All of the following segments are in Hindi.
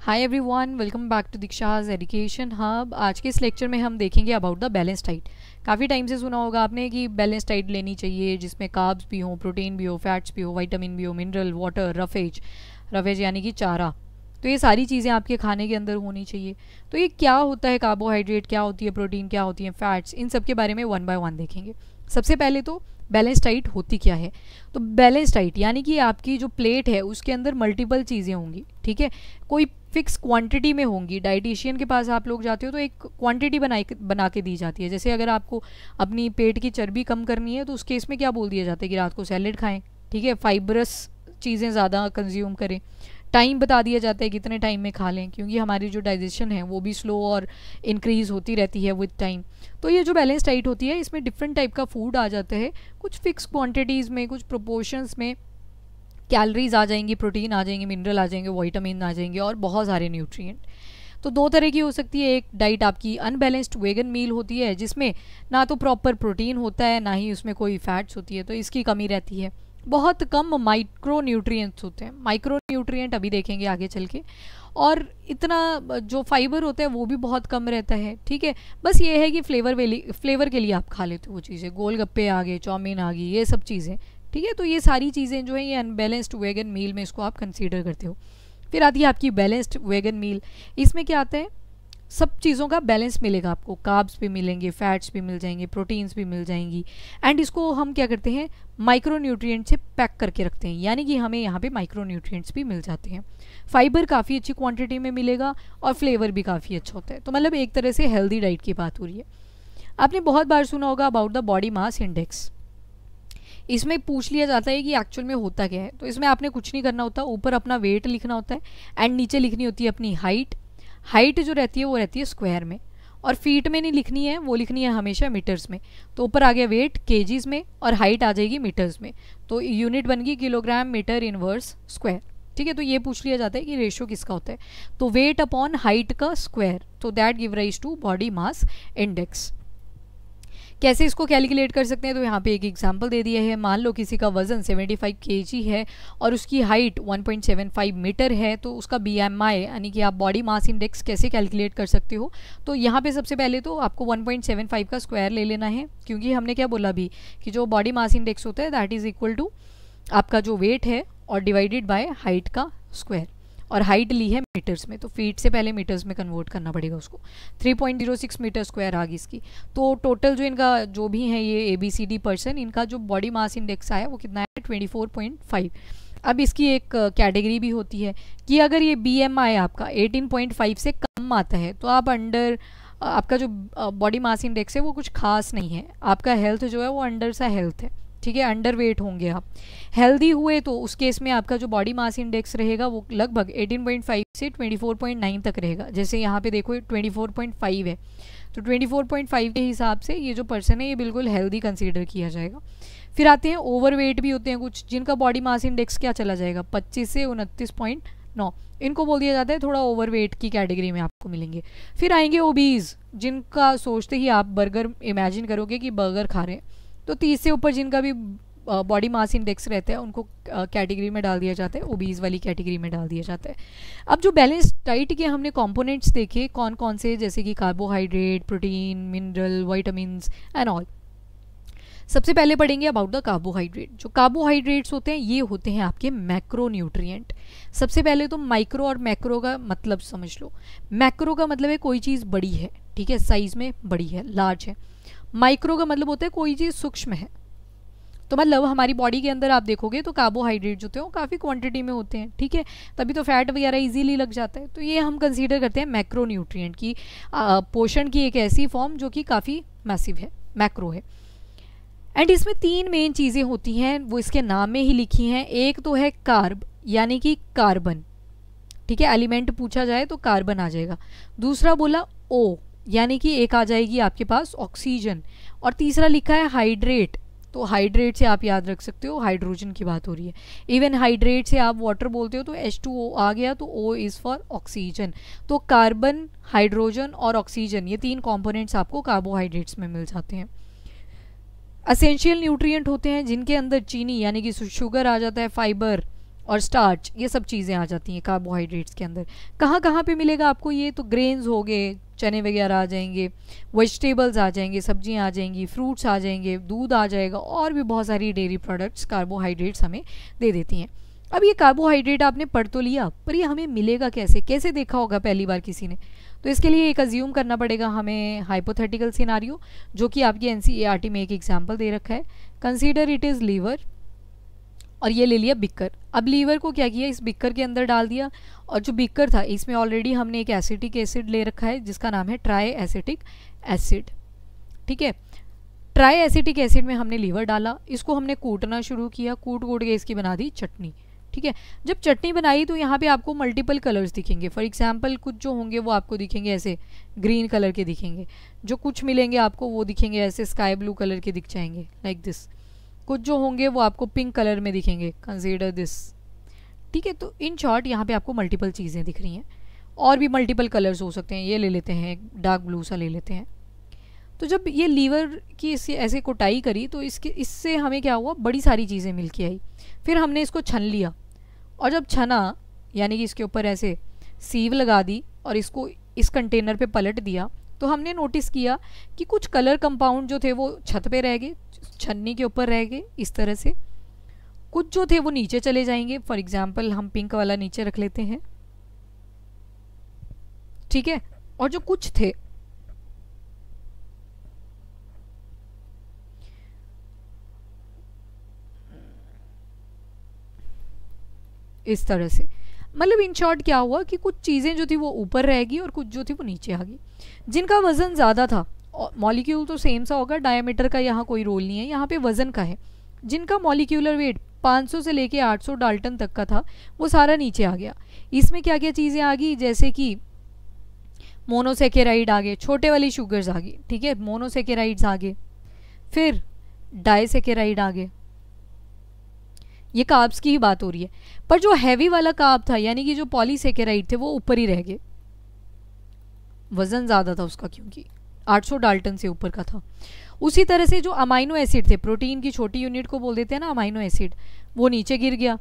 high everyone welcome back to Diksha's education hub आज के इस लेक्चर में हम देखेंगे अबाउट द बैलेंस डाइट काफ़ी टाइम से सुना होगा आपने कि बैलेंस डाइट लेनी चाहिए जिसमें काब्स भी हो प्रोटीन भी हो फैट्स भी हो वाइटामिन भी हो मिनरल वाटर रफेज रफेज यानी कि चारा तो ये सारी चीज़ें आपके खाने के अंदर होनी चाहिए तो ये क्या होता है कार्बोहाइड्रेट क्या होती है प्रोटीन क्या होती है फैट्स इन सब के बारे में वन बाय वन देखेंगे सबसे पहले तो बैलेंस डाइट होती क्या है तो बैलेंस डाइट यानी कि आपकी जो प्लेट है उसके अंदर मल्टीपल चीज़ें होंगी ठीक है कोई फिक्स क्वांटिटी में होंगी डाइटिशियन के पास आप लोग जाते हो तो एक क्वांटिटी बना बना के दी जाती है जैसे अगर आपको अपनी पेट की चर्बी कम करनी है तो उस केस में क्या बोल दिया जाता है कि रात को सैलड खाएं ठीक है फाइबरस चीज़ें ज़्यादा कंज्यूम करें टाइम बता दिया जाता है कितने टाइम में खा लें क्योंकि हमारी जो डाइजेशन है वो भी स्लो और इंक्रीज़ होती रहती है विद टाइम तो ये जो बैलेंस डाइट होती है इसमें डिफरेंट टाइप का फूड आ जाता है कुछ फिक्स क्वांटिटीज़ में कुछ प्रोपोर्शंस में कैलरीज आ जाएंगी प्रोटीन आ जाएंगे मिनरल आ जाएंगे वाइटामिन आ जाएंगे और बहुत सारे न्यूट्रियट तो दो तरह की हो सकती है एक डाइट आपकी अनबैलेंस्ड वेगन मील होती है जिसमें ना तो प्रॉपर प्रोटीन होता है ना ही उसमें कोई फैट्स होती है तो इसकी कमी रहती है बहुत कम माइक्रो न्यूट्रिएंट्स होते हैं माइक्रो न्यूट्रिएंट अभी देखेंगे आगे चल के और इतना जो फाइबर होता है वो भी बहुत कम रहता है ठीक है बस ये है कि फ्लेवर वेली फ्लेवर के लिए आप खा लेते हो वो चीज़ें गोलगप्पे आ गए चाउमीन आ गई ये सब चीज़ें ठीक है तो ये सारी चीज़ें जो हैं ये अनबैलेंस्ड वेगन मील में इसको आप कंसीडर करते हो फिर आती है आपकी बैलेंस्ड वेगन मील इसमें क्या आता है सब चीज़ों का बैलेंस मिलेगा आपको काब्स भी मिलेंगे फैट्स भी मिल जाएंगे प्रोटीन्स भी मिल जाएंगी एंड इसको हम क्या करते हैं माइक्रो न्यूट्रियट से पैक करके रखते हैं यानी कि हमें यहाँ पे माइक्रो न्यूट्रियट्स भी मिल जाते हैं फाइबर काफ़ी अच्छी क्वांटिटी में मिलेगा और फ्लेवर भी काफ़ी अच्छा होता है तो मतलब एक तरह से हेल्दी डाइट की बात हो रही है आपने बहुत बार सुना होगा about the body mass index इसमें पूछ लिया जाता है कि एक्चुअल में होता क्या है तो इसमें आपने कुछ नहीं करना होता ऊपर अपना वेट लिखना होता है एंड नीचे लिखनी होती है अपनी हाइट हाइट जो रहती है वो रहती है स्क्वायर में और फीट में नहीं लिखनी है वो लिखनी है हमेशा मीटर्स में तो ऊपर आ गया वेट के में और हाइट आ जाएगी मीटर्स में तो यूनिट बन गई किलोग्राम मीटर इनवर्स स्क्वायर ठीक है तो ये पूछ लिया जाता है कि रेशियो किसका होता है तो वेट अपॉन हाइट का स्क्वायर तो that give rise to body mass index कैसे इसको कैलकुलेट कर सकते हैं तो यहाँ पे एक एग्जांपल दे दिया है मान लो किसी का वजन 75 जी है और उसकी हाइट 1.75 मीटर है तो उसका बी यानी कि आप बॉडी मास इंडेक्स कैसे कैलकुलेट कर सकते हो तो यहाँ पर सबसे पहले तो आपको 1.75 का स्क्वायर ले लेना है क्योंकि हमने क्या बोला अभी कि जो बॉडी मास इंडेक्स होता है दैट इज़ इक्वल टू आपका जो वेट है और डिवाइडेड बाय हाइट का स्क्वायर और हाइट ली है मीटर्स में तो फीट से पहले मीटर्स में कन्वर्ट करना पड़ेगा उसको 3.06 मीटर स्क्वायर आ गई इसकी तो टोटल जो इनका जो भी है ये A B C D person इनका जो बॉडी मास इंडेक्स आया वो कितना है 24.5 अब इसकी एक कैटेगरी भी होती है कि अगर ये बी एम आई आपका 18.5 से कम आता है तो आप अंडर आपका जो बॉडी मास इंडेक्स है वो कुछ खास नहीं है आपका हेल्थ जो है वो अंडर सा हेल्थ है ठीक है अंडर वेट होंगे आप हेल्दी हुए तो उस केस में आपका जो बॉडी मास इंडेक्स रहेगा वो लगभग 18.5 से 24.9 तक रहेगा जैसे यहाँ पे देखो 24.5 है तो 24.5 के हिसाब से ये जो पर्सन है ये बिल्कुल हेल्दी कंसीडर किया जाएगा फिर आते हैं ओवरवेट भी होते हैं कुछ जिनका बॉडी मास इंडेक्स क्या चला जाएगा पच्चीस से उनतीस नौ इनको बोल दिया जाता है थोड़ा ओवरवेट की कैटेगरी में आपको मिलेंगे फिर आएंगे ओबीज जिनका सोचते ही आप बर्गर इमेजिन करोगे कि बर्गर खा रहे हैं तो तीस से ऊपर जिनका भी बॉडी मास इंडेक्स रहता है उनको कैटेगरी में डाल दिया जाता है ओबीज वाली कैटेगरी में डाल दिया जाता है अब जो बैलेंस डाइट के हमने कंपोनेंट्स देखे कौन कौन से जैसे कि carbohydrate protein mineral vitamin and all सबसे पहले पढ़ेंगे अबाउट द कार्बोहाइड्रेट जो कार्बोहाइड्रेट्स होते हैं ये होते हैं आपके मैक्रो न्यूट्रियट सबसे पहले तो माइक्रो और मैक्रो का मतलब समझ लो मैक्रो का मतलब है कोई चीज़ बड़ी है ठीक है साइज़ में बड़ी है लार्ज है माइक्रो का मतलब होता है कोई चीज़ सूक्ष्म है तो मतलब हमारी बॉडी के अंदर आप देखोगे तो कार्बोहाइड्रेट जो होते हैं वो काफ़ी क्वांटिटी में होते हैं ठीक है तभी तो फैट वगैरह इजीली लग जाता है तो ये हम कंसीडर करते हैं मैक्रो न्यूट्रियट की पोषण की एक ऐसी फॉर्म जो कि काफ़ी मैसिव है मैक्रो है एंड इसमें तीन मेन चीज़ें होती हैं वो इसके नाम में ही लिखी हैं एक तो है कार्ब यानी कि कार्बन ठीक है एलिमेंट पूछा जाए तो कार्बन आ जाएगा दूसरा बोला ओ यानी कि एक आ जाएगी आपके पास ऑक्सीजन और तीसरा लिखा है हाइड्रेट तो हाइड्रेट से आप याद रख सकते हो हाइड्रोजन की बात हो रही है इवन हाइड्रेट से आप वाटर बोलते हो तो H2O आ गया तो O इज़ फॉर ऑक्सीजन तो कार्बन हाइड्रोजन और ऑक्सीजन ये तीन कंपोनेंट्स आपको कार्बोहाइड्रेट्स में मिल जाते हैं असेंशियल न्यूट्रिएंट होते हैं जिनके अंदर चीनी यानी कि शुगर आ जाता है फाइबर और स्टार्च ये सब चीज़ें आ जाती हैं कार्बोहाइड्रेट्स के अंदर कहाँ कहाँ पे मिलेगा आपको ये तो ग्रेन्स हो गए चने वगैरह आ जाएंगे वेजिटेबल्स आ जाएंगे सब्जियां आ जाएंगी फ्रूट्स आ जाएंगे दूध आ जाएगा और भी बहुत सारी डेयरी प्रोडक्ट्स कार्बोहाइड्रेट्स हमें दे देती हैं अब ये कार्बोहाइड्रेट आपने पढ़ तो लिया पर ये हमें मिलेगा कैसे कैसे देखा होगा पहली बार किसी ने तो इसके लिए एक अज्यूम करना पड़ेगा हमें हाइपोथेटिकल सिनारियो जो कि आपकी एन e में एक एग्जाम्पल दे रखा है कंसिडर इट इज़ लीवर और ये ले लिया बिकर अब लीवर को क्या किया इस बिकर के अंदर डाल दिया और जो बिकर था इसमें ऑलरेडी हमने एक एसिटिक एसिड ले रखा है जिसका नाम है ट्राई एसिटिक एसिड ठीक है ट्राई एसिटिक एसिड में हमने लीवर डाला इसको हमने कूटना शुरू किया कूट कूट के इसकी बना दी चटनी ठीक है जब चटनी बनाई तो यहाँ पे आपको मल्टीपल कलर्स दिखेंगे फॉर एग्जाम्पल कुछ जो होंगे वो आपको दिखेंगे ऐसे ग्रीन कलर के दिखेंगे जो कुछ मिलेंगे आपको वो दिखेंगे ऐसे स्काई ब्लू कलर के दिख जाएंगे लाइक like दिस कुछ जो होंगे वो आपको पिंक कलर में दिखेंगे कंसिडर दिस ठीक है तो इन शॉर्ट यहाँ पे आपको मल्टीपल चीज़ें दिख रही हैं और भी मल्टीपल कलर्स हो सकते हैं ये ले लेते हैं डार्क ब्लू सा ले लेते हैं तो जब ये लीवर की इसे ऐसे कोटाई करी तो इसके इससे हमें क्या हुआ बड़ी सारी चीज़ें मिल के आई फिर हमने इसको छन लिया और जब छना यानी कि इसके ऊपर ऐसे सीव लगा दी और इसको इस कंटेनर पे पलट दिया तो हमने नोटिस किया कि कुछ कलर कंपाउंड जो थे वो छत पे रह गए छन्नी के ऊपर रह गए इस तरह से कुछ जो थे वो नीचे चले जाएंगे फॉर एग्जाम्पल हम पिंक वाला नीचे रख लेते हैं ठीक है और जो कुछ थे इस तरह से मतलब इन शॉर्ट क्या हुआ कि कुछ चीज़ें जो थी वो ऊपर रहेगी और कुछ जो थी वो नीचे आ गई जिनका वज़न ज़्यादा था मॉलिक्यूल तो सेम सा होगा डायमीटर का यहाँ कोई रोल नहीं है यहाँ पे वजन का है जिनका मॉलिक्यूलर वेट 500 से लेके 800 डाल्टन तक का था वो सारा नीचे आ गया इसमें क्या क्या चीज़ें आ गई जैसे कि मोनोसेकेराइड आ गए छोटे वाली शुगर्स आ गए ठीक है मोनोसेकेराइड्स आ गए फिर डायसेकेराइड आ गए ये काब्स की ही बात हो रही है पर जो हैवी वाला काब था यानी कि जो पॉलीसेकेराइड थे वो ऊपर ही रह गए वज़न ज़्यादा था उसका क्योंकि 800 डाल्टन से ऊपर का था उसी तरह से जो अमाइनो एसिड थे प्रोटीन की छोटी यूनिट को बोल देते हैं ना अमाइनो एसिड वो नीचे गिर गया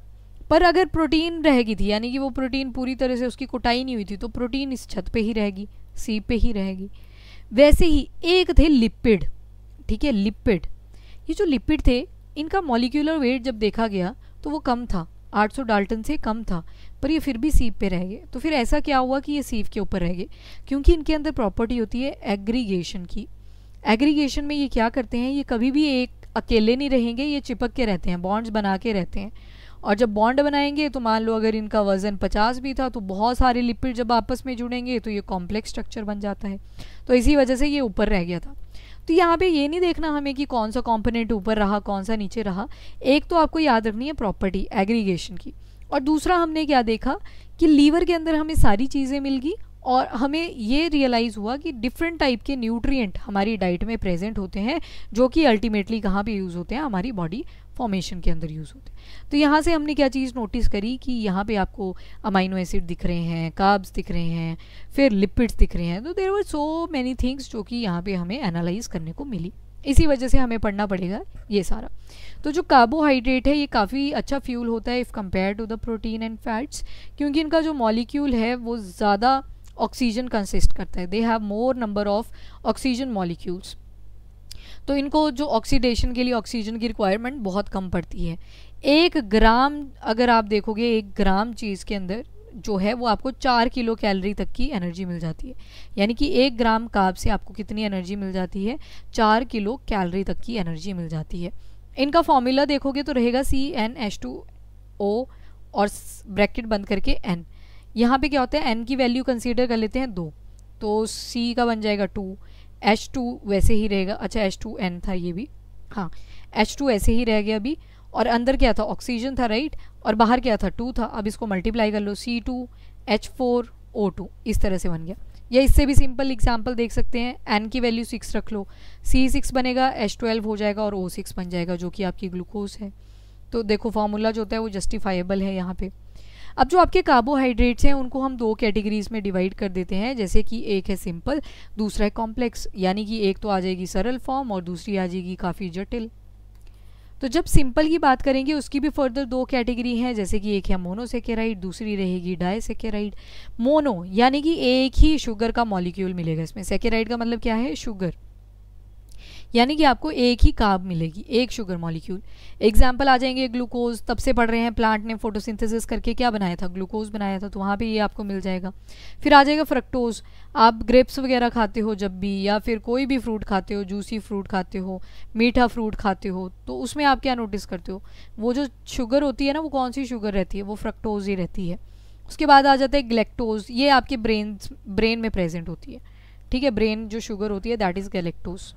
पर अगर प्रोटीन रहेगी थी यानी कि वो प्रोटीन पूरी तरह से उसकी कुटाई नहीं हुई थी तो प्रोटीन इस छत पे ही रहेगी सी पे ही रहेगी वैसे ही एक थे लिपिड ठीक है लिपिड ये जो लिपिड थे इनका मॉलिक्यूलर वेट जब देखा गया तो वो कम था 800 डाल्टन से कम था पर ये फिर भी सीप पे रह गए तो फिर ऐसा क्या हुआ कि ये सीप के ऊपर रह गए क्योंकि इनके अंदर प्रॉपर्टी होती है एग्रीगेशन की एग्रीगेशन में ये क्या करते हैं ये कभी भी एक अकेले नहीं रहेंगे ये चिपक के रहते हैं बॉन्ड्स बना के रहते हैं और जब बॉन्ड बनाएंगे तो मान लो अगर इनका वज़न 50 भी था तो बहुत सारे लिपिड जब आपस में जुड़ेंगे तो ये कॉम्प्लेक्स स्ट्रक्चर बन जाता है तो इसी वजह से ये ऊपर रह गया था तो यहाँ पे ये नहीं देखना हमें कि कौन सा कॉम्पोनेंट ऊपर रहा कौन सा नीचे रहा एक तो आपको याद रखनी है प्रॉपर्टी एग्रीगेशन की और दूसरा हमने क्या देखा कि लीवर के अंदर हमें सारी चीज़ें मिल गई और हमें ये रियलाइज़ हुआ कि डिफरेंट टाइप के न्यूट्रिएंट हमारी डाइट में प्रेजेंट होते हैं जो कि अल्टीमेटली कहाँ पे यूज़ होते हैं हमारी बॉडी फॉर्मेशन के अंदर यूज़ होते हैं तो यहाँ से हमने क्या चीज़ नोटिस करी कि यहाँ पे आपको अमाइनो एसिड दिख रहे हैं काब्स दिख रहे हैं फिर लिपिड्स दिख रहे हैं तो देर वर सो मैनी थिंग्स जो कि यहाँ पर हमें एनालाइज करने को मिली इसी वजह से हमें पढ़ना पड़ेगा ये सारा तो जो कार्बोहाइड्रेट है ये काफ़ी अच्छा फ्यूल होता है if compare to the protein and fats क्योंकि इनका जो मॉलिक्यूल है वो ज़्यादा ऑक्सीजन कंसिस्ट करता है they have more number of oxygen molecules तो इनको जो ऑक्सीडेशन के लिए ऑक्सीजन की रिक्वायरमेंट बहुत कम पड़ती है एक ग्राम अगर आप देखोगे एक ग्राम चीज़ के अंदर जो है वो आपको चार किलो कैलोरी तक की एनर्जी मिल जाती है यानी कि एक ग्राम काब से आपको कितनी एनर्जी मिल जाती है चार किलो कैलोरी तक की एनर्जी मिल जाती है इनका फॉर्मूला देखोगे तो रहेगा C N H two O और ब्रैकेट बंद करके एन यहाँ पे क्या होता है एन की वैल्यू कंसीडर कर लेते हैं दो तो सी का बन जाएगा टू एच टू वैसे ही रहेगा अच्छा एच टू एन था ये भी हाँ एच टू ऐसे ही रह गया अभी और अंदर क्या था ऑक्सीजन था राइट और बाहर क्या था टू था अब इसको मल्टीप्लाई कर लो C two H four O two इस तरह से बन गया या इससे भी सिंपल एग्जाम्पल देख सकते हैं एन की वैल्यू सिक्स रख लो सी सिक्स बनेगा एच ट्वेल्व हो जाएगा और ओ सिक्स बन जाएगा जो कि आपकी ग्लूकोज है तो देखो फार्मूला जो होता है वो जस्टिफाइबल है यहाँ पे अब जो आपके कार्बोहाइड्रेट्स हैं उनको हम दो कैटेगरीज में डिवाइड कर देते हैं जैसे कि एक है सिंपल दूसरा है कॉम्प्लेक्स यानी कि एक तो आ जाएगी सरल फॉर्म और दूसरी आ जाएगी काफ़ी जटिल तो जब सिंपल की बात करेंगे उसकी भी फर्दर दो कैटेगरी हैं जैसे कि एक है मोनोसेकेराइड दूसरी रहेगी सेकेराइड मोनो यानी कि एक ही शुगर का मॉलिक्यूल मिलेगा इसमें सेकेराइड का मतलब क्या है शुगर यानी कि आपको एक ही काब मिलेगी एक शुगर मॉलिक्यूल एग्जाम्पल आ जाएंगे ग्लूकोज तब से पढ़ रहे हैं प्लांट ने फोटोसिंथेसिस करके क्या बनाया था ग्लूकोज बनाया था तो वहाँ पर ये आपको मिल जाएगा फिर आ जाएगा फ्रक्टोज आप ग्रेप्स वगैरह खाते हो जब भी या फिर कोई भी फ्रूट खाते हो जूसी फ्रूट खाते हो मीठा फ्रूट खाते हो तो उसमें आप क्या नोटिस करते हो वो जो शुगर होती है ना वो कौन सी शुगर रहती है वो फ्रक्टोज ही रहती है उसके बाद आ जाता है ग्लेक्टोज ये आपके ब्रेन ब्रेन में प्रेजेंट होती है ठीक है ब्रेन जो शुगर होती है दैट इज़ गलेक्टोज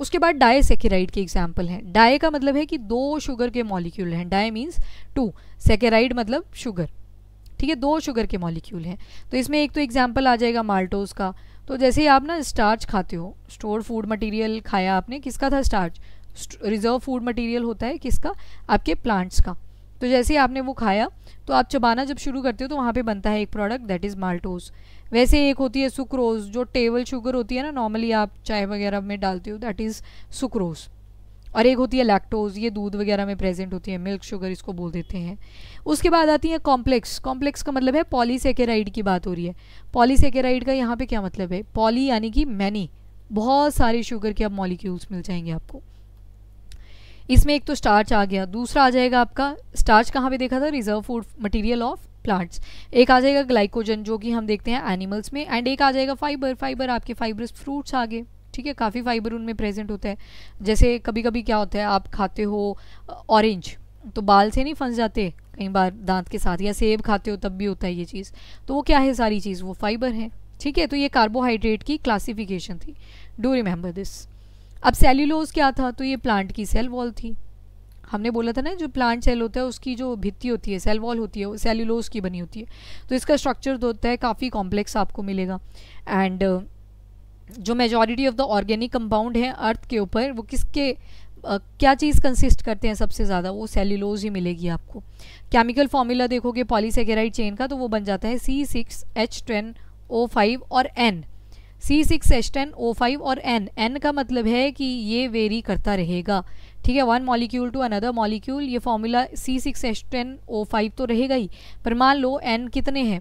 उसके बाद डाई सेकेराइड के एग्जाम्पल हैं डाय का मतलब है कि दो शुगर के मॉलिक्यूल हैं डाय मीन्स टू सेकेराइड मतलब शुगर ठीक है दो शुगर के मॉलिक्यूल हैं तो इसमें एक तो एग्जाम्पल आ जाएगा माल्टोज का तो जैसे ही आप ना स्टार्च खाते हो स्टोर फूड मटेरियल खाया आपने किसका था स्टार्च रिजर्व फूड मटेरियल होता है किसका आपके प्लांट्स का तो जैसे ही आपने वो खाया तो आप चबाना जब शुरू करते हो तो वहाँ पे बनता है एक प्रोडक्ट दैट इज़ माल्टोज वैसे एक होती है सुक्रोज जो टेबल शुगर होती है ना नॉर्मली आप चाय वगैरह में डालते हो दैट इज़ सुक्रोज और एक होती है लैक्टोज ये दूध वगैरह में प्रेजेंट होती है मिल्क शुगर इसको बोल देते हैं उसके बाद आती है कॉम्प्लेक्स कॉम्प्लेक्स का मतलब है पॉलीसेकेराइड की बात हो रही है पॉलीसेकेराइड का यहाँ पे क्या मतलब है पॉली यानी कि मैनी बहुत सारे शुगर के अब मॉलिक्यूल्स मिल जाएंगे आपको इसमें एक तो स्टार्च आ गया दूसरा आ जाएगा आपका स्टार्च कहाँ पे देखा था reserve food material of plants एक आ जाएगा ग्लाइकोजन जो कि हम देखते हैं एनिमल्स में एंड एक आ जाएगा फाइबर फाइबर आपके फाइबरस फ्रूट्स आ गए ठीक है काफ़ी फाइबर उनमें प्रेजेंट होता है जैसे कभी कभी क्या होता है आप खाते हो ऑरेंज तो बाल से नहीं फंस जाते कई बार दांत के साथ या सेब खाते हो तब भी होता है ये चीज़ तो वो क्या है सारी चीज़ वो फाइबर है ठीक है तो ये कार्बोहाइड्रेट की क्लासिफिकेशन थी डू रिमेंबर दिस अब सेल्यूलोज क्या था तो ये प्लांट की सेल वॉल थी हमने बोला था ना जो प्लांट सेल होता है उसकी जो भित्ती होती है सेल वॉल होती है वो सेल्यूलोज की बनी होती है तो इसका स्ट्रक्चर जो होता है काफ़ी कॉम्प्लेक्स आपको मिलेगा एंड uh, जो majority of the organic compound हैं अर्थ के ऊपर वो किसके Uh, क्या चीज़ कंसिस्ट करते हैं सबसे ज़्यादा वो सेल्यूलोज ही मिलेगी आपको केमिकल फॉर्मूला देखोगे पॉलीसेकेराइड चेन का तो वो बन जाता है C six H ten O five और N C six H ten O five और एन एन का मतलब है कि ये वेरी करता रहेगा ठीक है one molecule to another molecule ये formula C six H ten O five तो रहेगा ही पर मान लो एन कितने हैं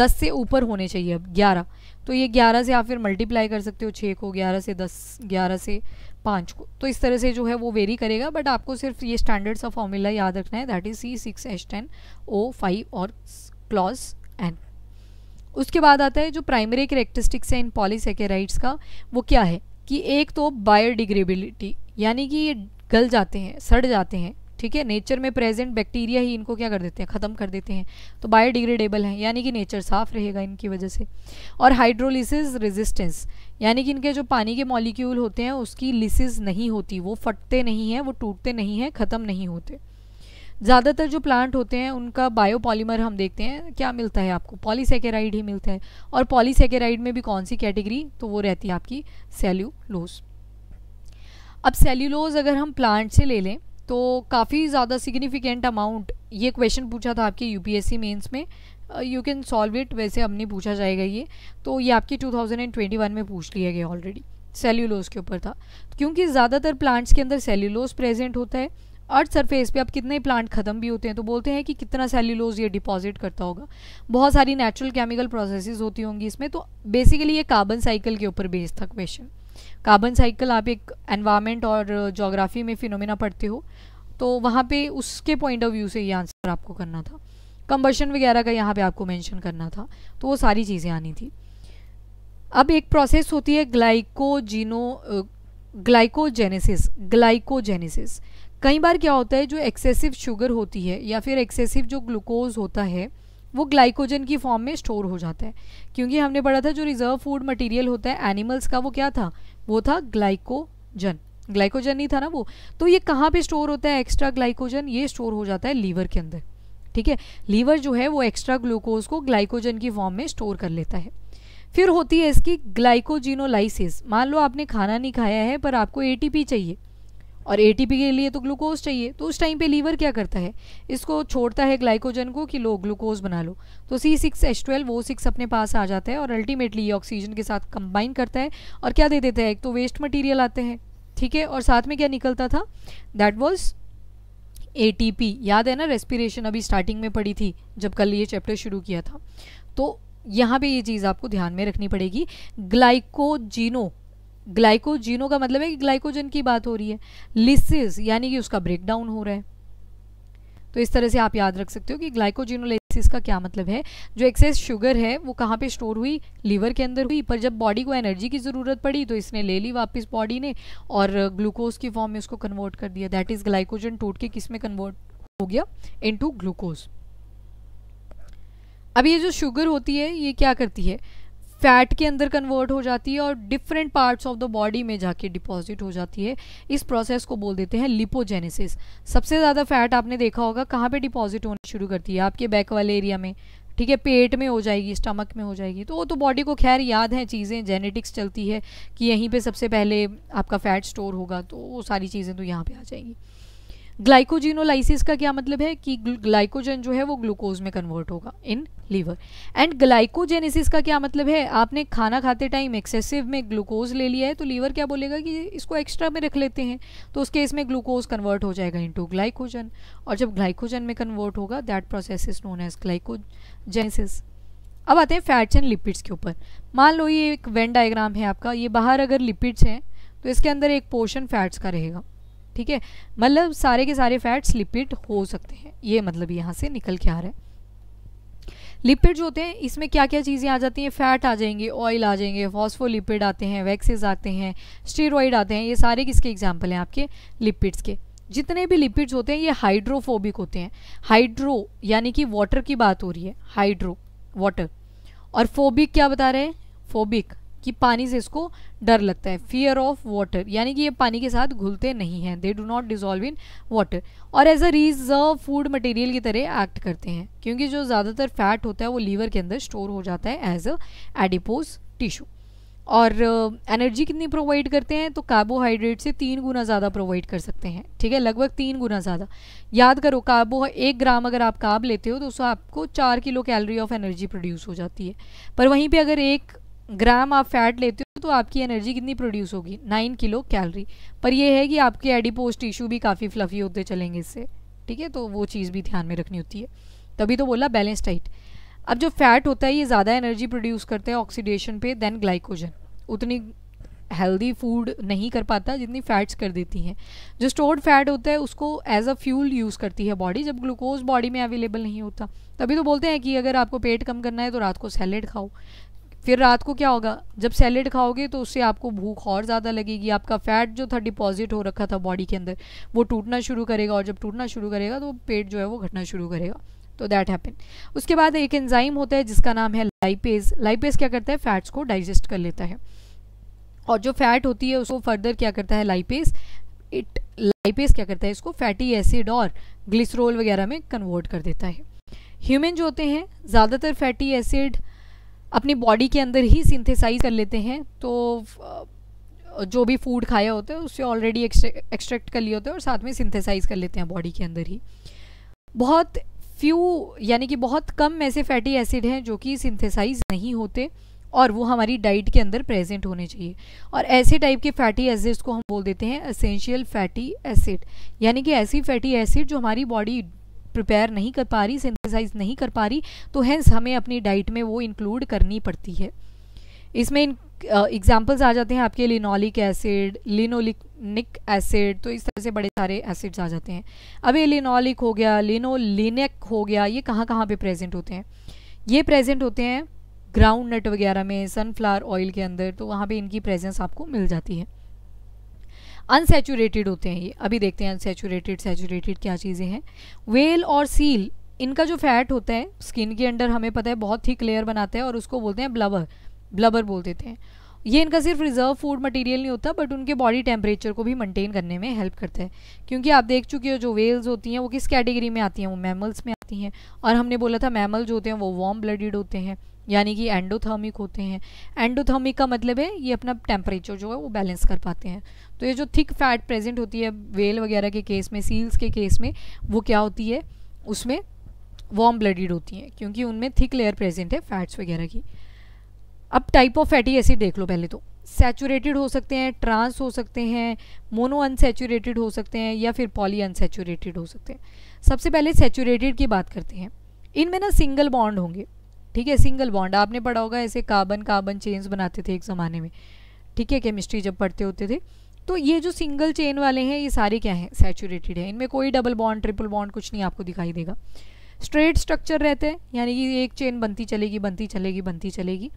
दस से ऊपर होने चाहिए अब ग्यारह तो ये ग्यारह से आप फिर मल्टीप्लाई कर सकते हो छः को ग्यारह से दस ग्यारह से पाँच को तो इस तरह से जो है वो वेरी करेगा बट आपको सिर्फ ये स्टैंडर्ड सा फॉर्मूला याद रखना है that is C six H ten O five और क्लॉज एन उसके बाद आता है जो प्राइमरी करेक्टरिस्टिक्स है इन पॉलीसेकेराइड्स का वो क्या है कि एक तो बायोडिग्रेबिलिटी यानी कि ये गल जाते हैं सड़ जाते हैं ठीक है नेचर में प्रेजेंट बैक्टीरिया ही इनको क्या कर देते हैं ख़त्म कर देते हैं तो बायोडिग्रेडेबल हैं यानी कि नेचर साफ रहेगा इनकी वजह से और हाइड्रोलिसिस रेजिस्टेंस यानी कि इनके जो पानी के मॉलिक्यूल होते हैं उसकी लिसिस नहीं होती वो फटते नहीं हैं वो टूटते नहीं हैं ख़त्म नहीं होते ज़्यादातर जो प्लांट होते हैं उनका बायोपॉलीमर हम देखते हैं क्या मिलता है आपको पॉलीसेकेराइड ही मिलता है और पॉलीसेकेराइड में भी कौन सी कैटेगरी तो वो रहती है आपकी सेल्यूलोज अब सेल्यूलोज अगर हम प्लांट से ले लें तो काफ़ी ज़्यादा सिग्निफिकेंट अमाउंट ये क्वेश्चन पूछा था आपके यू पी में यू कैन सॉल्व इट वैसे अब नहीं पूछा जाएगा ये तो ये आपकी 2021 में पूछ लिया गया ऑलरेडी सेल्यूलोज के ऊपर था क्योंकि ज़्यादातर प्लांट्स के अंदर सेल्यूलोज प्रेजेंट होता है अर्थ सरफेस पे अब कितने प्लांट ख़त्म भी होते हैं तो बोलते हैं कि कितना सेल्यूलोज ये डिपॉजिट करता होगा बहुत सारी नेचुरल केमिकल प्रोसेसेस होती होंगी इसमें तो बेसिकली ये कार्बन साइकिल के ऊपर बेस्ड था क्वेश्चन कार्बन साइकिल आप एक एनवायरमेंट और जोग्राफी में फिनोमिना पढ़ते हो तो वहाँ पे उसके पॉइंट ऑफ व्यू से ये आंसर आपको करना था कंबर्शन वगैरह का यहाँ पे आपको मेंशन करना था तो वो सारी चीज़ें आनी थी अब एक प्रोसेस होती है ग्लाइकोजिनो ग्लाइकोजेनेसिस ग्लाइकोजेनेसिस कई बार क्या होता है जो एक्सेसिव शुगर होती है या फिर एक्सेसिव जो ग्लूकोज होता है वो ग्लाइकोजन की फॉर्म में स्टोर हो जाता है क्योंकि हमने पढ़ा था जो रिजर्व फूड मटेरियल होता है एनिमल्स का वो क्या था वो था ग्लाइकोजन ग्लाइकोजन नहीं था ना वो तो ये कहाँ पे स्टोर होता है एक्स्ट्रा ग्लाइकोजन ये स्टोर हो जाता है लीवर के अंदर ठीक है लीवर जो है वो एक्स्ट्रा ग्लूकोज को ग्लाइकोजन की फॉर्म में स्टोर कर लेता है फिर होती है इसकी ग्लाइकोजिनोलाइसिस मान लो आपने खाना नहीं खाया है पर आपको एटीपी चाहिए और एटीपी के लिए तो ग्लूकोज चाहिए तो उस टाइम पे लीवर क्या करता है इसको छोड़ता है ग्लाइकोजन को कि लो ग्लूकोज बना लो तो सी सिक्स एच ट्वेल्व वो सिक्स अपने पास आ जाता है और अल्टीमेटली ये ऑक्सीजन के साथ कंबाइन करता है और क्या दे देता है एक तो वेस्ट मटीरियल आते हैं ठीक है और साथ में क्या निकलता था दैट वॉज ए याद है ना रेस्पिरेशन अभी स्टार्टिंग में पड़ी थी जब कल ये चैप्टर शुरू किया था तो यहाँ पे ये चीज़ आपको ध्यान में रखनी पड़ेगी ग्लाइकोजीनो ग्लाइकोजीनो का मतलब है कि ग्लाइकोजन की बात हो रही है लिसिस यानी कि उसका ब्रेकडाउन हो रहा है तो इस तरह से आप याद रख सकते हो कि ग्लाइकोजिनोलाइसिस का क्या मतलब है जो एक्सेस शुगर है वो कहाँ पे स्टोर हुई लीवर के अंदर हुई पर जब बॉडी को एनर्जी की ज़रूरत पड़ी तो इसने ले ली वापस बॉडी ने और ग्लूकोज की फॉर्म में उसको कन्वर्ट कर दिया दैट इज़ ग्लाइकोजन टूट के किस में कन्वर्ट हो गया इनटू ग्लूकोज़ अब ये जो शुगर होती है ये क्या करती है फैट के अंदर कन्वर्ट हो जाती है और different parts of the body में जाके डिपॉजिट हो जाती है इस प्रोसेस को बोल देते हैं लिपोजेनेसिस सबसे ज़्यादा फैट आपने देखा होगा कहाँ पे डिपॉजिट होना शुरू करती है आपके बैक वाले एरिया में ठीक है पेट में हो जाएगी स्टमक में हो जाएगी तो वो तो बॉडी को खैर याद है चीज़ें जेनेटिक्स चलती है कि यहीं पर सबसे पहले आपका फैट स्टोर होगा तो वो सारी चीज़ें तो यहाँ पर आ जाएंगी ग्लाइकोजिनोलाइसिस का क्या मतलब है कि ग्लाइकोजन जो है वो ग्लूकोज में कन्वर्ट होगा इन लीवर एंड ग्लाइकोजेनेसिस का क्या मतलब है आपने खाना खाते टाइम एक्सेसिव में ग्लूकोज ले लिया है तो लीवर क्या बोलेगा कि इसको एक्स्ट्रा में रख लेते हैं तो उसके इसमें ग्लूकोज कन्वर्ट हो जाएगा इनटू ग्लाइकोजन और जब ग्लाइकोजन में कन्वर्ट होगा that process is known as glycogenesis अब आते हैं फैट्स एंड लिपिड्स के ऊपर मान लो ये एक वेन डायग्राम है आपका ये बाहर अगर लिपिड्स हैं तो इसके अंदर एक पोर्शन फैट्स का रहेगा ठीक है मतलब सारे के सारे फैट्स लिपिड हो सकते हैं ये मतलब यहाँ से निकल के आ रहा है लिपिड जो होते हैं इसमें क्या क्या चीज़ें आ जाती हैं फैट आ जाएंगे ऑयल आ जाएंगे फॉस्फोलिपिड आते हैं वैक्सेस आते हैं स्टीरोइड आते हैं ये सारे किसके एग्जाम्पल हैं आपके लिपिड्स के जितने भी लिपिड्स होते हैं ये हाइड्रोफोबिक होते हैं हाइड्रो यानी कि वाटर की बात हो रही है हाइड्रो वाटर और फोबिक क्या बता रहे हैं फोबिक कि पानी से इसको डर लगता है फियर ऑफ वाटर यानी कि ये पानी के साथ घुलते नहीं हैं they do not dissolve in water और as a reserve food material की तरह एक्ट करते हैं क्योंकि जो ज़्यादातर फैट होता है वो लीवर के अंदर स्टोर हो जाता है एज अ एडिपोज टिश्यू और एनर्जी uh, कितनी प्रोवाइड करते हैं तो कार्बोहाइड्रेट से तीन गुना ज़्यादा प्रोवाइड कर सकते हैं ठीक है लगभग तीन गुना ज़्यादा याद करो कार्बो एक ग्राम अगर आप काब लेते हो तो उसको आपको चार kilo calorie of energy produce हो जाती है पर वहीं पे अगर एक ग्राम आप फैट लेते हो तो आपकी एनर्जी कितनी प्रोड्यूस होगी नाइन किलो कैलरी पर यह है कि आपके एडिपोज टिश्यू भी काफ़ी फ्लफी होते चलेंगे इससे ठीक है तो वो चीज़ भी ध्यान में रखनी होती है तभी तो बोला बैलेंस डाइट अब जो फैट होता है ये ज़्यादा एनर्जी प्रोड्यूस करता है ऑक्सीडेशन पे देन ग्लाइकोजन उतनी हेल्दी फूड नहीं कर पाता जितनी फैट्स कर देती हैं जो स्टोर्ड फैट होता है उसको एज अ फ्यूल यूज़ करती है बॉडी जब ग्लूकोज बॉडी में अवेलेबल नहीं होता तभी तो बोलते हैं कि अगर आपको पेट कम करना है तो रात को सैलेड खाओ फिर रात को क्या होगा जब सैलेड खाओगे तो उससे आपको भूख और ज़्यादा लगेगी आपका फैट जो था डिपॉजिट हो रखा था बॉडी के अंदर वो टूटना शुरू करेगा और जब टूटना शुरू करेगा तो पेट जो है वो घटना शुरू करेगा तो दैट हैपन उसके बाद एक एंजाइम होता है जिसका नाम है लाइपेज लाइपेज क्या करता है फैट्स को डाइजेस्ट कर लेता है और जो फैट होती है उसको फर्दर क्या करता है लाइपेज इट लाइपेज क्या करता है इसको फैटी एसिड और ग्लिसरोल वगैरह में कन्वर्ट कर देता है ह्यूमन जो होते हैं ज़्यादातर फैटी एसिड अपनी बॉडी के अंदर ही सिंथेसाइज कर लेते हैं तो जो भी फूड खाया होता है उससे ऑलरेडी एक्सट्रैक्ट कर लिए होते हैं और साथ में सिंथेसाइज कर लेते हैं बॉडी के अंदर ही बहुत फ्यू यानी कि बहुत कम ऐसे फैटी एसिड हैं जो कि सिंथेसाइज नहीं होते और वो हमारी डाइट के अंदर प्रेजेंट होने चाहिए और ऐसे टाइप के फैटी एसिड्स को हम बोल देते हैं असेंशियल फैटी एसिड यानी कि ऐसी फैटी एसिड जो हमारी बॉडी प्रिपेयर नहीं कर पा रही सिंथेसाइज नहीं कर पा रही तो हैंस हमें अपनी डाइट में वो इंक्लूड करनी पड़ती है इसमें एग्जाम्पल्स uh, आ जाते हैं आपके लिनोलिक एसिड लिनोलिनिक एसिड तो इस तरह से बड़े सारे एसिड्स आ जाते हैं अब ये लिनोलिक हो गया लिनोलिनिक हो गया ये कहाँ कहाँ पे प्रेजेंट होते हैं ये प्रेजेंट होते हैं ग्राउंड नट वगैरह में सनफ्लावर ऑयल के अंदर तो वहाँ पे इनकी प्रेजेंस आपको मिल जाती है अनसेचूरेटेड होते हैं ये अभी देखते हैं अनसेचुरेटेड सेचूरेटेड क्या चीज़ें हैं वेल और सील इनका जो फैट होता है स्किन के अंडर हमें पता है बहुत थिक लेयर बनाते हैं और उसको बोलते हैं ब्लबर ब्लबर बोल देते हैं ये इनका सिर्फ रिजर्व फूड मटेरियल नहीं होता बट उनके बॉडी टेम्परेचर को भी मेंटेन करने में हेल्प करता है क्योंकि आप देख चुके हो जो वेल्स होती हैं वो किस कैटेगरी में आती हैं वो मैमल्स में सकती हैं और हमने बोला था मैमल जो होते हैं वो वार्म ब्लडेड होते हैं यानी कि एंडोथर्मिक होते हैं एंडोथर्मिक का मतलब है ये अपना टेम्परेचर जो है वो बैलेंस कर पाते हैं तो ये जो थिक फैट प्रेजेंट होती है वेल वगैरह के केस में सील्स के केस में वो क्या होती है उसमें वार्म ब्लडेड होती हैं क्योंकि उनमें थिक लेयर प्रेजेंट है फैट्स वगैरह की अब टाइप ऑफ फैटी एसिड देख लो पहले तो सैचुरेटेड हो सकते हैं ट्रांस हो सकते हैं मोनो अनसेचुरेटेड हो सकते हैं या फिर पॉली अनसेचुरेटेड हो सकते हैं सबसे पहले सेचुरेटेड की बात करते हैं इनमें ना सिंगल बॉन्ड होंगे ठीक है सिंगल बॉन्ड आपने पढ़ा होगा ऐसे कार्बन कार्बन चेन्स बनाते थे एक ज़माने में ठीक है केमिस्ट्री जब पढ़ते होते थे तो ये जो सिंगल चेन वाले हैं ये सारे क्या हैं सेचूरेटेड हैं इनमें कोई डबल बॉन्ड ट्रिपल बॉन्ड कुछ नहीं आपको दिखाई देगा स्ट्रेट स्ट्रक्चर रहते हैं यानी कि एक चेन बनती चलेगी बनती चलेगी बनती चलेगी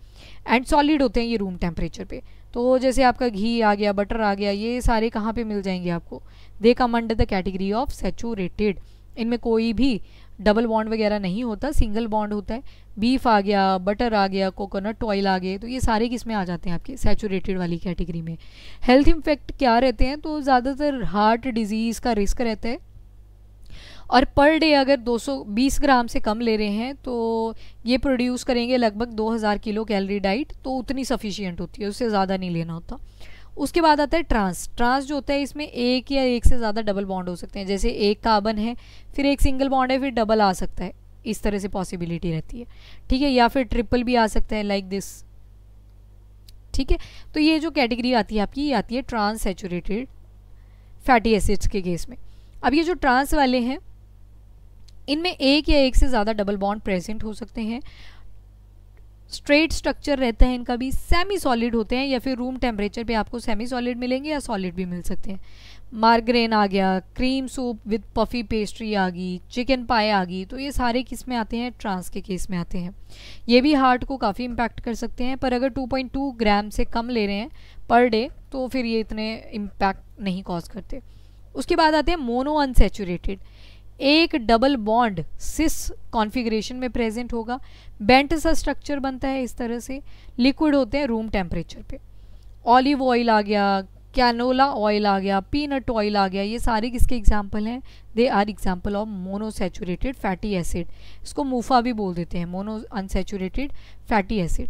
एंड सॉलिड होते हैं ये रूम टेम्परेचर पे तो जैसे आपका घी आ गया बटर आ गया ये सारे कहाँ पे मिल जाएंगे आपको they come under the category of saturated इनमें कोई भी डबल बॉन्ड वगैरह नहीं होता सिंगल बॉन्ड होता है बीफ आ गया बटर आ गया कोकोनट ऑयल आ गए तो ये सारे में आ जाते हैं आपके सेचूरेटेड वाली कैटेगरी में हेल्थ इम्फेक्ट क्या रहते हैं तो ज़्यादातर हार्ट डिजीज़ का रिस्क रहता है और पर डे अगर 220 ग्राम से कम ले रहे हैं तो ये प्रोड्यूस करेंगे लगभग 2000 किलो कैलोरी डाइट तो उतनी सफिशियंट होती है उससे ज़्यादा नहीं लेना होता उसके बाद आता है ट्रांस ट्रांस जो होता है इसमें एक या एक से ज़्यादा डबल बॉन्ड हो सकते हैं जैसे एक कार्बन है फिर एक सिंगल बॉन्ड है फिर डबल आ सकता है इस तरह से पॉसिबिलिटी रहती है ठीक है या फिर ट्रिपल भी आ सकता है लाइक दिस ठीक है तो ये जो कैटेगरी आती है आपकी ये आती है ट्रांस सेचूरेटेड फैटी एसिड्स के केस में अब ये जो ट्रांस वाले हैं इनमें एक या एक से ज़्यादा डबल बॉन्ड प्रेजेंट हो सकते हैं स्ट्रेट स्ट्रक्चर रहता है इनका भी सेमी सॉलिड होते हैं या फिर रूम टेम्परेचर पे आपको सेमी सॉलिड मिलेंगे या सॉलिड भी मिल सकते हैं मार्ग्रेन आ गया cream soup with puffy pastry आ गई चिकन पाए आ गई तो ये सारे किस में आते हैं ट्रांस के केस में आते हैं ये भी हार्ट को काफ़ी इम्पैक्ट कर सकते हैं पर अगर 2.2 ग्राम से कम ले रहे हैं पर डे तो फिर ये इतने इम्पैक्ट नहीं कॉज करते उसके बाद आते हैं मोनो अनसेचुरेटेड एक डबल बॉन्ड सिस कॉन्फ़िगरेशन में प्रेजेंट होगा बेंट सा स्ट्रक्चर बनता है इस तरह से लिक्विड होते हैं रूम टेम्परेचर पे ऑलिव ऑयल आ गया कैनोला ऑयल आ गया पीनट ऑयल आ गया ये सारे किसके एग्जाम्पल हैं they are example of monosaturated fatty acid इसको मूफा भी बोल देते हैं मोनो अनसेचुरेटेड फैटी एसिड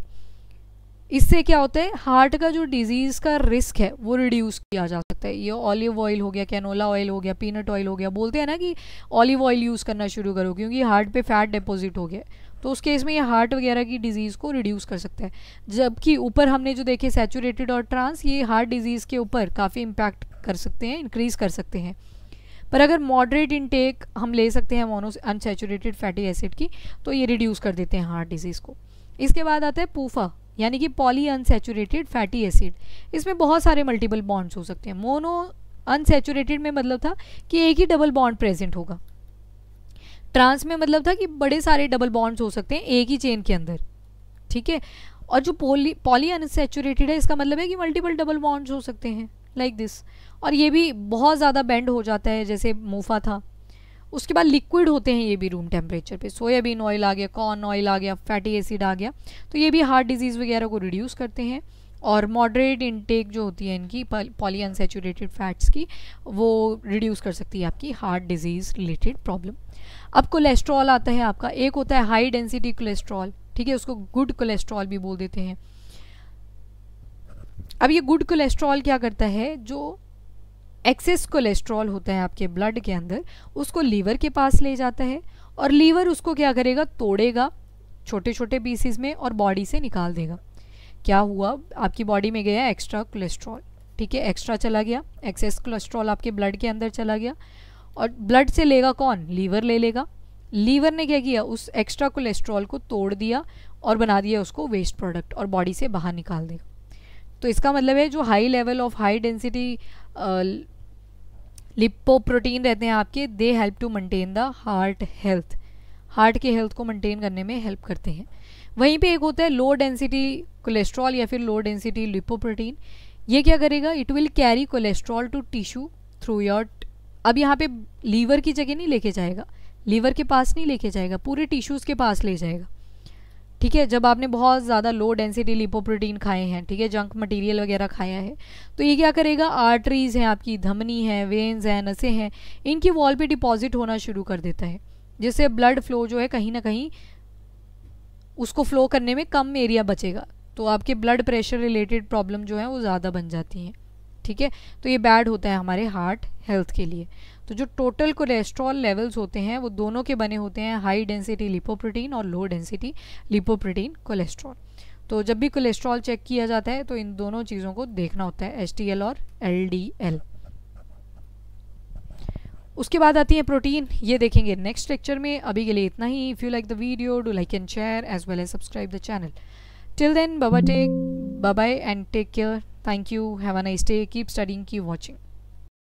इससे क्या होता है हार्ट का जो डिजीज़ का रिस्क है वो रिड्यूस किया जा सकता है ये ऑलिव ऑयल हो गया कैनोला ऑयल हो गया पीनट ऑयल हो गया बोलते हैं ना कि ऑलिव ऑयल यूज़ करना शुरू करो क्योंकि हार्ट पे फैट डिपॉजिट हो गया तो उस केस में ये हार्ट वगैरह की डिजीज़ को रिड्यूस कर सकता है जबकि ऊपर हमने जो देखे सेचूरेटेड और ट्रांस ये हार्ट डिजीज़ के ऊपर काफ़ी इम्पैक्ट कर सकते हैं इंक्रीज़ कर सकते हैं पर अगर मॉडरेट इनटेक हम ले सकते हैं मोनो अनसेचुरेटेड फैटी एसिड की तो ये रिड्यूस कर देते हैं हार्ट डिजीज़ को इसके बाद आता है पूफा यानी कि पॉली अनसेचुरेटेड फैटी एसिड इसमें बहुत सारे मल्टीपल बॉन्ड्स हो सकते हैं मोनो अनसेचुरेटेड में मतलब था कि एक ही डबल बॉन्ड प्रेजेंट होगा ट्रांस में मतलब था कि बड़े सारे डबल बॉन्ड्स हो सकते हैं एक ही चेन के अंदर ठीक है और जो पॉली पॉली अनसेचुरेटेड है इसका मतलब है कि मल्टीपल डबल बॉन्ड्स हो सकते हैं लाइक like दिस और ये भी बहुत ज़्यादा बेंड हो जाता है जैसे मूफा था उसके बाद लिक्विड होते हैं ये भी रूम टेम्परेचर पे सोयाबीन ऑयल आ गया कॉर्न ऑयल आ गया फैटी एसिड आ गया तो ये भी हार्ट डिजीज़ वगैरह को रिड्यूस करते हैं और मॉडरेट इनटेक जो होती है इनकी पॉली अनसेचूरेटेड फैट्स की वो रिड्यूस कर सकती है आपकी हार्ट डिजीज़ रिलेटेड प्रॉब्लम अब कोलेस्ट्रॉल आता है आपका एक होता है हाई डेंसिटी कोलेस्ट्रॉल ठीक है उसको गुड कोलेस्ट्रॉल भी बोल देते हैं अब ये गुड कोलेस्ट्रॉल क्या करता है जो एक्सेस कोलेस्ट्रॉल होता है आपके ब्लड के अंदर उसको लीवर के पास ले जाता है और लीवर उसको क्या करेगा तोड़ेगा छोटे छोटे पीसीज में और बॉडी से निकाल देगा क्या हुआ आपकी बॉडी में गया एक्स्ट्रा कोलेस्ट्रॉल ठीक है एक्स्ट्रा चला गया एक्सेस कोलेस्ट्रॉल आपके ब्लड के अंदर चला गया और ब्लड से लेगा कौन लीवर ले लेगा लीवर ने क्या किया उस एक्स्ट्रा कोलेस्ट्रॉल को तोड़ दिया और बना दिया उसको वेस्ट प्रोडक्ट और बॉडी से बाहर निकाल देगा तो इसका मतलब है जो high level of high density lipoprotein रहते हैं आपके they help to maintain the heart health heart के हेल्थ को मेंटेन करने में हेल्प करते हैं वहीं पे एक होता है लो डेंसिटी कोलेस्ट्रॉल या फिर लो डेंसिटी लिपोप्रोटीन ये क्या करेगा it will carry cholesterol to tissue through your अब यहाँ पे लीवर की जगह नहीं लेके जाएगा लीवर के पास नहीं लेके जाएगा पूरे टिश्यूज़ के पास ले जाएगा ठीक है जब आपने बहुत ज़्यादा लो डेंसिटी लिपोप्रोटीन खाए हैं ठीक है जंक मटेरियल वगैरह खाया है तो ये क्या करेगा आर्टरीज हैं आपकी धमनी है वेन्स हैं नसें हैं इनकी वॉल पे डिपॉजिट होना शुरू कर देता है जिससे ब्लड फ्लो जो है कहीं ना कहीं उसको फ्लो करने में कम एरिया बचेगा तो आपके ब्लड प्रेशर रिलेटेड प्रॉब्लम जो है वो ज़्यादा बन जाती हैं ठीक है तो ये बैड होता है हमारे हार्ट हेल्थ के लिए तो जो टोटल कोलेस्ट्रॉल लेवल्स होते हैं वो दोनों के बने होते हैं हाई डेंसिटी लिपोप्रोटीन और लो डेंसिटी लिपोप्रोटीन कोलेस्ट्रॉल तो जब भी कोलेस्ट्रॉल चेक किया जाता है तो इन दोनों चीज़ों को देखना होता है एस और एल उसके बाद आती है प्रोटीन ये देखेंगे नेक्स्ट लेक्चर में अभी के लिए इतना ही if you like the video do like and share as well as subscribe the channel till then bye bye take bye and take care thank you have a nice day keep studying keep watching